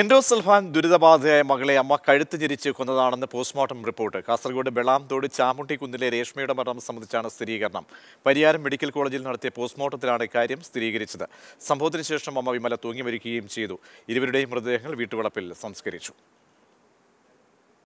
endosulfan ദുരിതബാധയായ മകളെ അമ്മ കഴുത്ത് ഞെരിച്ച് കൊന്നതാണെന്ന് പോസ്റ്റ്മോർട്ടം റിപ്പോർട്ട് കാസർഗോഡ് ബെളാംതോട് ചാമുണ്ടിക്കുന്നിലെ രേഷ്മയുടെ മരണം സംബന്ധിച്ചാണ് സ്ഥിരീകരണം പരിയാരം മെഡിക്കൽ കോളേജിൽ നടത്തിയ പോസ്റ്റ്മോർട്ടത്തിലാണ് ഇക്കാര്യം സ്ഥിരീകരിച്ചത് സംഭവത്തിന് ശേഷം അമ്മ വിമല തൂങ്ങി വരികയും ചെയ്തു ഇരുവരുടെയും മൃതദേഹങ്ങൾ വീട്ടുവളപ്പിൽ സംസ്കരിച്ചു